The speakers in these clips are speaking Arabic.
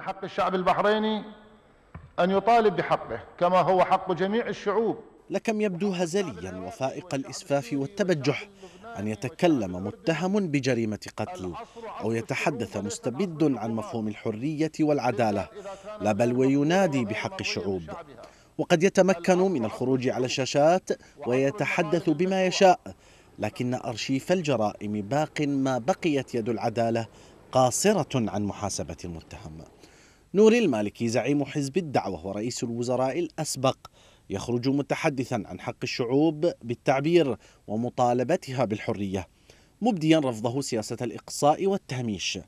من حق الشعب البحريني أن يطالب بحقه كما هو حق جميع الشعوب لكم يبدو هزليا وفائق الإسفاف والتبجح أن يتكلم متهم بجريمة قتل أو يتحدث مستبد عن مفهوم الحرية والعدالة لا بل وينادي بحق الشعوب وقد يتمكن من الخروج على الشاشات ويتحدث بما يشاء لكن أرشيف الجرائم باق ما بقيت يد العدالة قاصرة عن محاسبة المتهم نور المالكي زعيم حزب الدعوة ورئيس الوزراء الأسبق يخرج متحدثا عن حق الشعوب بالتعبير ومطالبتها بالحرية مبديا رفضه سياسة الإقصاء والتهميش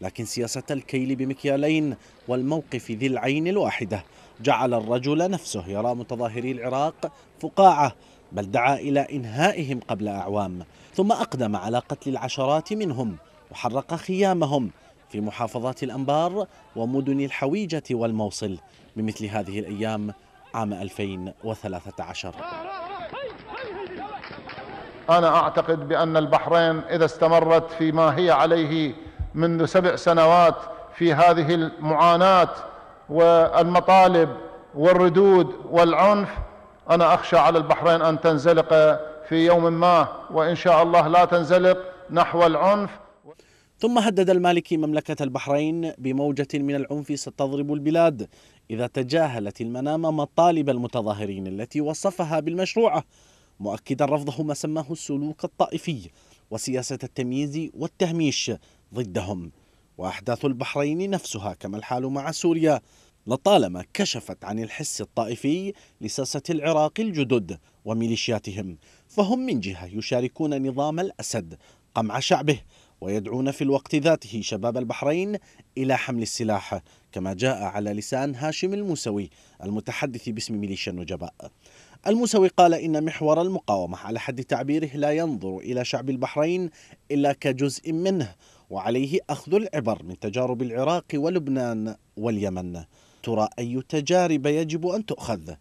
لكن سياسة الكيل بمكيالين والموقف ذي العين الواحدة جعل الرجل نفسه يرى متظاهري العراق فقاعة بل دعا إلى إنهائهم قبل أعوام ثم أقدم على قتل العشرات منهم وحرق خيامهم في محافظات الأنبار ومدن الحويجة والموصل بمثل هذه الأيام عام 2013 أنا أعتقد بأن البحرين إذا استمرت فيما هي عليه منذ سبع سنوات في هذه المعاناة والمطالب والردود والعنف أنا أخشى على البحرين أن تنزلق في يوم ما وإن شاء الله لا تنزلق نحو العنف ثم هدد المالكي مملكة البحرين بموجة من العنف ستضرب البلاد إذا تجاهلت المنام مطالب المتظاهرين التي وصفها بالمشروعة مؤكدا رفضه ما سماه السلوك الطائفي وسياسة التمييز والتهميش ضدهم وأحداث البحرين نفسها كما الحال مع سوريا لطالما كشفت عن الحس الطائفي لساسة العراق الجدد وميليشياتهم فهم من جهة يشاركون نظام الأسد قمع شعبه ويدعون في الوقت ذاته شباب البحرين إلى حمل السلاح كما جاء على لسان هاشم الموسوي المتحدث باسم ميليشيا النجباء الموسوي قال إن محور المقاومة على حد تعبيره لا ينظر إلى شعب البحرين إلا كجزء منه وعليه أخذ العبر من تجارب العراق ولبنان واليمن ترى أي تجارب يجب أن تؤخذ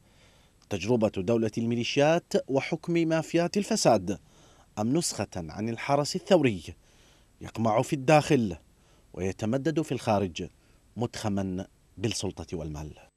تجربة دولة الميليشيات وحكم مافيات الفساد أم نسخة عن الحرس الثوري يقمع في الداخل ويتمدد في الخارج متخما بالسلطة والمال